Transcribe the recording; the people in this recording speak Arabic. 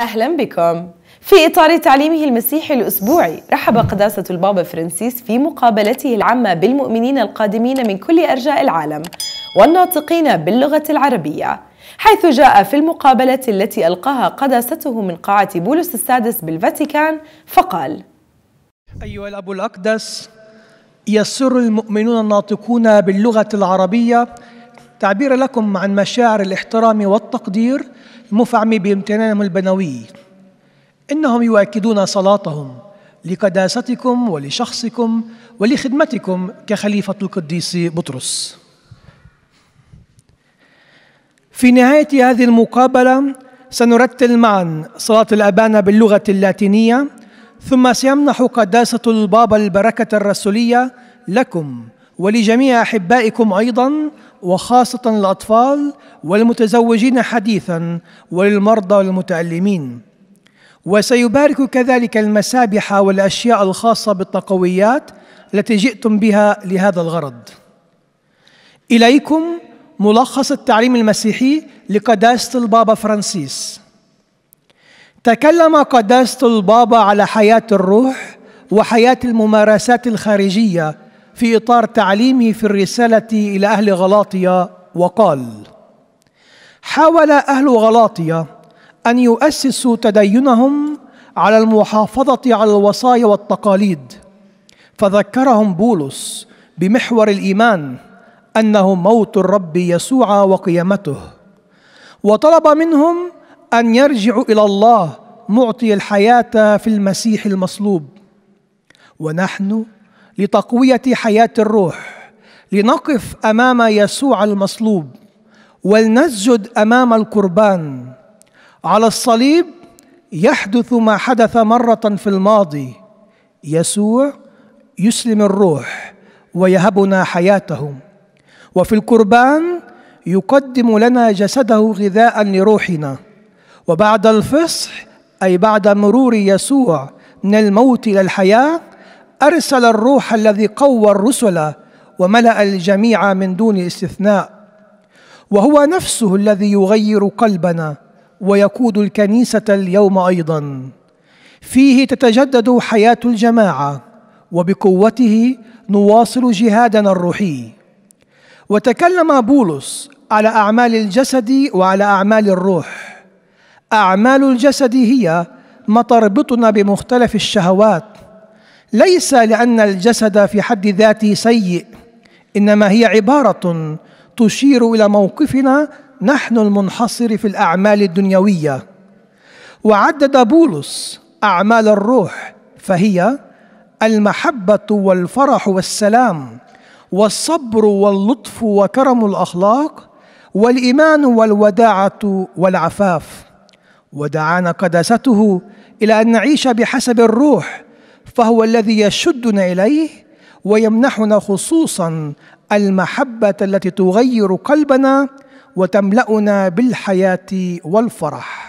أهلا بكم في إطار تعليمه المسيحي الأسبوعي رحب قداسة البابا فرانسيس في مقابلته العامة بالمؤمنين القادمين من كل أرجاء العالم والناطقين باللغة العربية حيث جاء في المقابلة التي ألقاها قداسته من قاعة بولس السادس بالفاتيكان فقال أيها الأب الأقدس يسر المؤمنون الناطقون باللغة العربية تعبير لكم عن مشاعر الاحترام والتقدير المفعم بامتنانهم البنوي إنهم يؤكدون صلاتهم لقداستكم ولشخصكم ولخدمتكم كخليفة القديس بطرس في نهاية هذه المقابلة سنرتل معا صلاة الأبانة باللغة اللاتينية ثم سيمنح قداسة البابا البركة الرسولية لكم ولجميع أحبائكم أيضا وخاصة الأطفال والمتزوجين حديثا وللمرضى والمتألمين وسيبارك كذلك المسابح والأشياء الخاصة بالتقويات التي جئتم بها لهذا الغرض إليكم ملخص التعليم المسيحي لقداسة البابا فرانسيس تكلم قداسة البابا على حياة الروح وحياة الممارسات الخارجية في اطار تعليمه في الرساله الى اهل غلاطيا وقال حاول اهل غلاطيا ان يؤسسوا تدينهم على المحافظه على الوصايا والتقاليد فذكرهم بولس بمحور الايمان انه موت الرب يسوع وقيامته وطلب منهم ان يرجعوا الى الله معطي الحياه في المسيح المصلوب ونحن لتقويه حياه الروح لنقف امام يسوع المصلوب ولنسجد امام القربان على الصليب يحدث ما حدث مره في الماضي يسوع يسلم الروح ويهبنا حياته وفي القربان يقدم لنا جسده غذاء لروحنا وبعد الفصح اي بعد مرور يسوع من الموت الى الحياه ارسل الروح الذي قوى الرسل وملا الجميع من دون استثناء وهو نفسه الذي يغير قلبنا ويقود الكنيسه اليوم ايضا فيه تتجدد حياه الجماعه وبقوته نواصل جهادنا الروحي وتكلم بولس على اعمال الجسد وعلى اعمال الروح اعمال الجسد هي ما تربطنا بمختلف الشهوات ليس لان الجسد في حد ذاته سيء انما هي عباره تشير الى موقفنا نحن المنحصر في الاعمال الدنيويه وعدد بولس اعمال الروح فهي المحبه والفرح والسلام والصبر واللطف وكرم الاخلاق والايمان والوداعه والعفاف ودعانا قداسته الى ان نعيش بحسب الروح فهو الذي يشدنا اليه ويمنحنا خصوصا المحبه التي تغير قلبنا وتملانا بالحياه والفرح